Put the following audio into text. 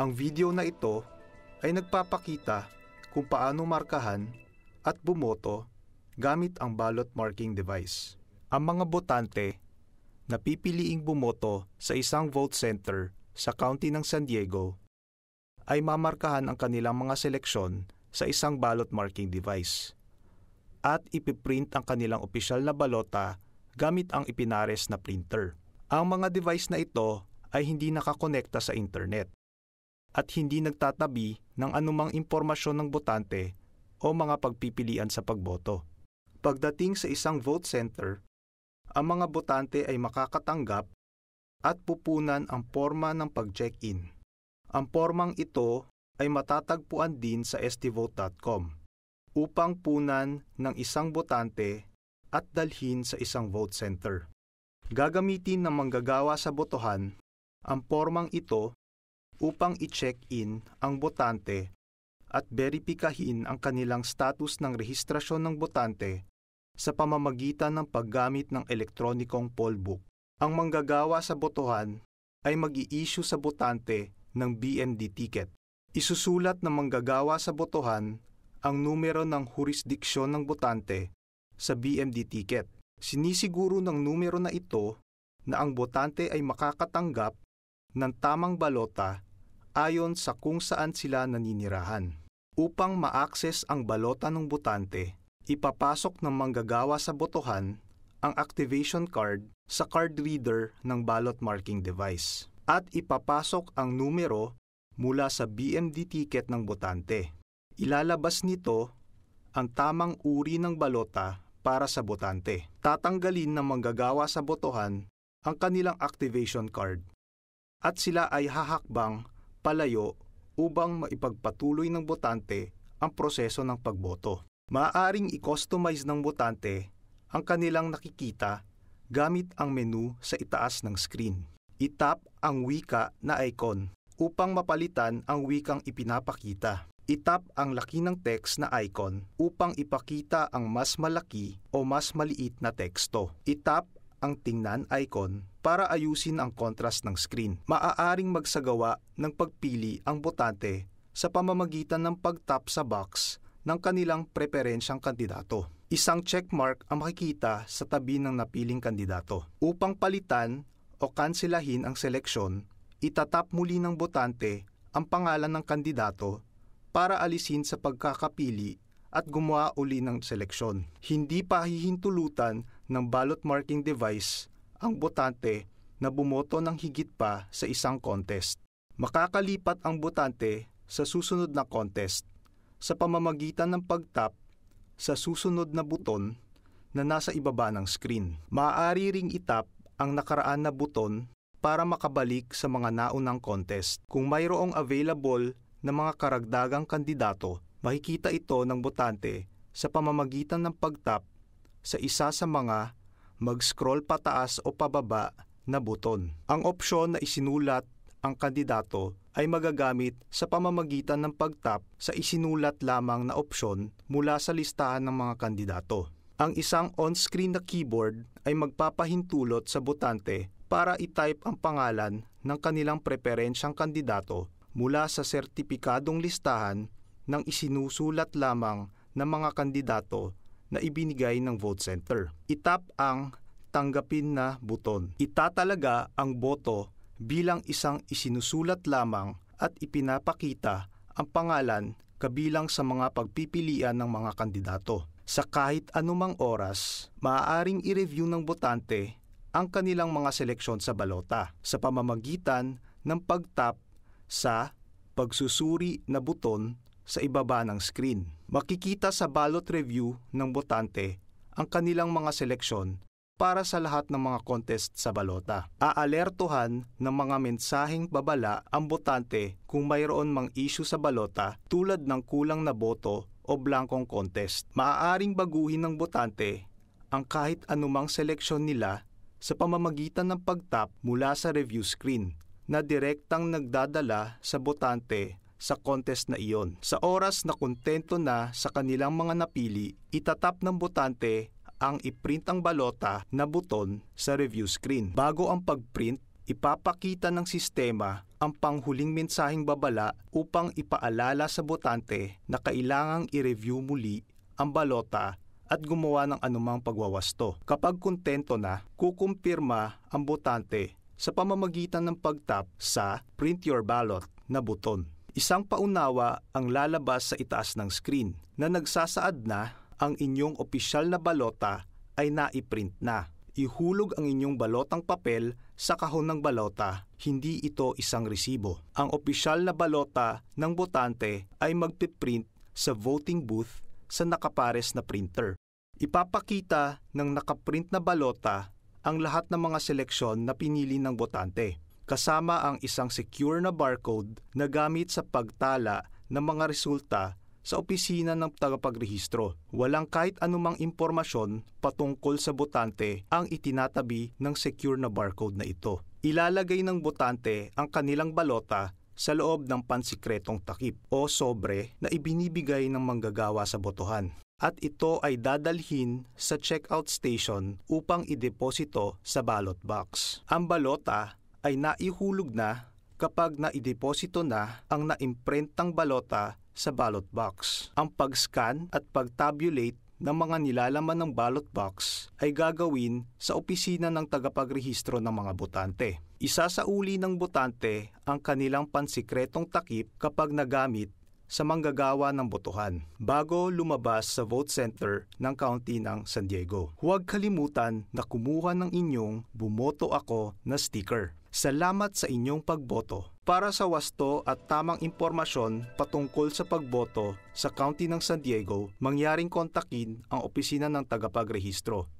Ang video na ito ay nagpapakita kung paano markahan at bumoto gamit ang ballot marking device. Ang mga botante na pipiliing bumoto sa isang vote center sa county ng San Diego ay mamarkahan ang kanilang mga seleksyon sa isang ballot marking device at ipiprint ang kanilang opisyal na balota gamit ang ipinares na printer. Ang mga device na ito ay hindi nakakonekta sa internet at hindi nagtatabi ng anumang impormasyon ng botante o mga pagpipilian sa pagboto. Pagdating sa isang vote center, ang mga botante ay makakatanggap at pupunan ang forma ng pag-check-in. Ang formang ito ay matatagpuan din sa stvote.com upang punan ng isang botante at dalhin sa isang vote center. Gagamitin ng manggagawa sa botohan ang formang ito upang i-check in ang botante at beripikahin ang kanilang status ng rehistrasyon ng botante sa pamamagitan ng paggamit ng elektronikong poll book. Ang manggagawa sa botohan ay mag-i-issue sa botante ng BMD ticket. Isusulat ng manggagawa sa botohan ang numero ng jurisdiksyon ng botante sa BMD ticket. Sinisiguro ng numero na ito na ang botante ay makakatanggap ng tamang balota ayon sa kung saan sila naninirahan. Upang ma-access ang balota ng botante, ipapasok ng manggagawa sa botohan ang activation card sa card reader ng ballot marking device at ipapasok ang numero mula sa BMD ticket ng botante. Ilalabas nito ang tamang uri ng balota para sa botante. Tatanggalin ng manggagawa sa botohan ang kanilang activation card at sila ay hahakbang palayo upang maipagpatuloy ng botante ang proseso ng pagboto. Maaaring i-customize ng botante ang kanilang nakikita gamit ang menu sa itaas ng screen. Itap ang wika na icon upang mapalitan ang wikang ipinapakita. Itap ang laki ng text na icon upang ipakita ang mas malaki o mas maliit na teksto. Itap ang tingnan icon para ayusin ang contrast ng screen. Maaaring magsagawa ng pagpili ang botante sa pamamagitan ng pag-tap sa box ng kanilang preperensyang kandidato. Isang checkmark ang makikita sa tabi ng napiling kandidato. Upang palitan o kanselahin ang seleksyon, itatap muli ng botante ang pangalan ng kandidato para alisin sa pagkakapili at gumawa uli ng seleksyon. Hindi pahihintulutan ng ballot marking device ang botante na bumoto ng higit pa sa isang contest. Makakalipat ang botante sa susunod na contest sa pamamagitan ng pagtap sa susunod na buton na nasa ibaba ng screen. Maaari ring itap ang nakaraan na buton para makabalik sa mga naunang contest. Kung mayroong available na mga karagdagang kandidato, makikita ito ng botante sa pamamagitan ng pagtap sa isa sa mga mag-scroll pataas o pababa na buton. Ang opsyon na isinulat ang kandidato ay magagamit sa pamamagitan ng pagtap sa isinulat lamang na opsyon mula sa listahan ng mga kandidato. Ang isang on-screen na keyboard ay magpapahintulot sa botante para i-type ang pangalan ng kanilang preferensyang kandidato mula sa sertipikadong listahan ng isinusulat lamang ng mga kandidato na ibinigay ng vote center. Itap ang tanggapin na buton. Itatalaga ang boto bilang isang isinusulat lamang at ipinapakita ang pangalan kabilang sa mga pagpipilian ng mga kandidato. Sa kahit anumang oras, maaaring i-review ng botante ang kanilang mga seleksyon sa balota sa pamamagitan ng pagtap sa pagsusuri na buton sa ibaba ng screen. Makikita sa ballot review ng botante ang kanilang mga seleksyon para sa lahat ng mga contest sa balota. Aalertuhan ng mga mensaheng babala ang botante kung mayroon mang issue sa balota tulad ng kulang na boto o blankong contest. Maaaring baguhin ng botante ang kahit anumang seleksyon nila sa pamamagitan ng pagtap mula sa review screen na direktang nagdadala sa botante sa contest na iyon. Sa oras na kontento na sa kanilang mga napili, itatap ng botante ang iprint ang balota na buton sa review screen. Bago ang pagprint, ipapakita ng sistema ang panghuling mensaheng babala upang ipaalala sa botante na kailangang i-review muli ang balota at gumawa ng anumang pagwawasto. Kapag kontento na, kukumpirma ang botante sa pamamagitan ng pagtap sa Print Your Ballot na buton. Isang paunawa ang lalabas sa itaas ng screen na nagsasaad na ang inyong opisyal na balota ay naiprint na. Ihulog ang inyong balotang papel sa kahon ng balota, hindi ito isang resibo. Ang opisyal na balota ng botante ay magpiprint sa voting booth sa nakapares na printer. Ipapakita ng nakaprint na balota ang lahat ng mga seleksyon na pinili ng botante kasama ang isang secure na barcode na gamit sa pagtala ng mga resulta sa opisina ng tagapagrehistro. Walang kahit anumang impormasyon patungkol sa botante ang itinatabi ng secure na barcode na ito. Ilalagay ng botante ang kanilang balota sa loob ng pansikretong takip o sobre na ibinibigay ng manggagawa sa botohan. At ito ay dadalhin sa checkout station upang ideposito sa ballot box. Ang balota ay naihulog na kapag naideposito na ang naimprintang balota sa ballot box. Ang pag-scan at pag-tabulate ng mga nilalaman ng ballot box ay gagawin sa opisina ng tagapagrehistro ng mga botante. Isa sa uli ng botante ang kanilang pansikretong takip kapag nagamit sa manggagawa ng botohan bago lumabas sa vote center ng county ng San Diego. Huwag kalimutan na kumuha ng inyong Bumoto Ako na sticker. Salamat sa inyong pagboto. Para sa wasto at tamang impormasyon patungkol sa pagboto sa County ng San Diego, mangyaring kontakin ang opisina ng tagapagrehistro